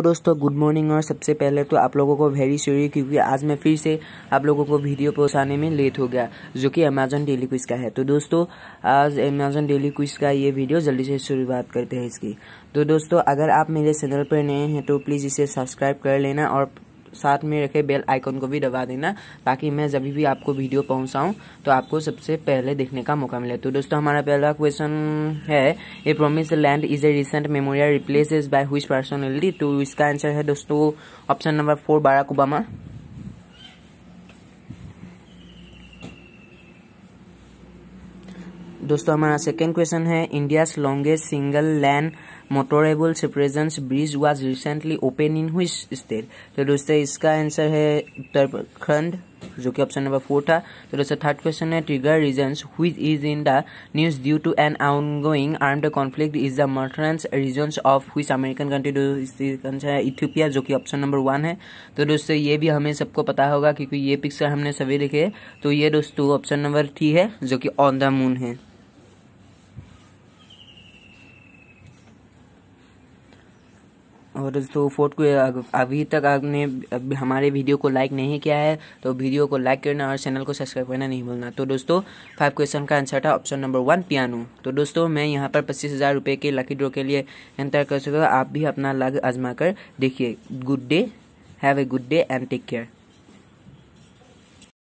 तो दोस्तों good morning और सबसे पहले तो आप लोगों को वेरी सॉरी क्योंकि आज मैं फिर से आप लोगों को वीडियो पहुंचाने में लेट हो गया जो कि अमेजन डेली क्विज का है तो दोस्तों आज अमेजन डेली क्विज का ये वीडियो जल्दी से शुरुआत करते हैं इसकी तो दोस्तों अगर आप मेरे चैनल पर नए हैं तो प्लीज़ इसे सब्सक्राइब कर लेना और साथ में रखे बेल आइकन को भी दबा देना ताकि मैं जब भी आपको वीडियो पहुंचाऊं तो आपको सबसे पहले देखने का मौका मिले तो दोस्तों हमारा पहला क्वेश्चन है a promise land is a recent memorial replaces by which personality तो इसका आंसर है दोस्तों option number four Barack Obama दोस्तों हमारा सेकेंड क्वेश्चन है India longest single land motorable सिप्रेजेंस bridge was recently open in which state तो दोस्तों इसका आंसर है उत्तराखंड जो कि ऑप्शन नंबर फोर था तो दोस्तों थर्ड क्वेश्चन है trigger reasons which is in the news due to an outgoing armed conflict is the मर्टरेंस reasons of which American country answer है इथियोपिया जो कि ऑप्शन नंबर वन है तो दोस्तों ये भी हमें सबको पता होगा क्योंकि ये पिक्चर हमने सभी देखे तो ये दोस्तों ऑप्शन नंबर थ्री है जो कि ऑन द मून है और दोस्तों फोर्थ को अभी तक आपने हमारे वीडियो को लाइक नहीं किया है तो वीडियो को लाइक करना और चैनल को सब्सक्राइब करना नहीं भूलना तो दोस्तों फाइव क्वेश्चन का आंसर था ऑप्शन नंबर वन पियानो तो दोस्तों मैं यहाँ पर पच्चीस हज़ार रुपये के लकी ड्रॉ के लिए एंटर कर चुका आप भी अपना लग आजमा कर देखिए good day have a good day and take care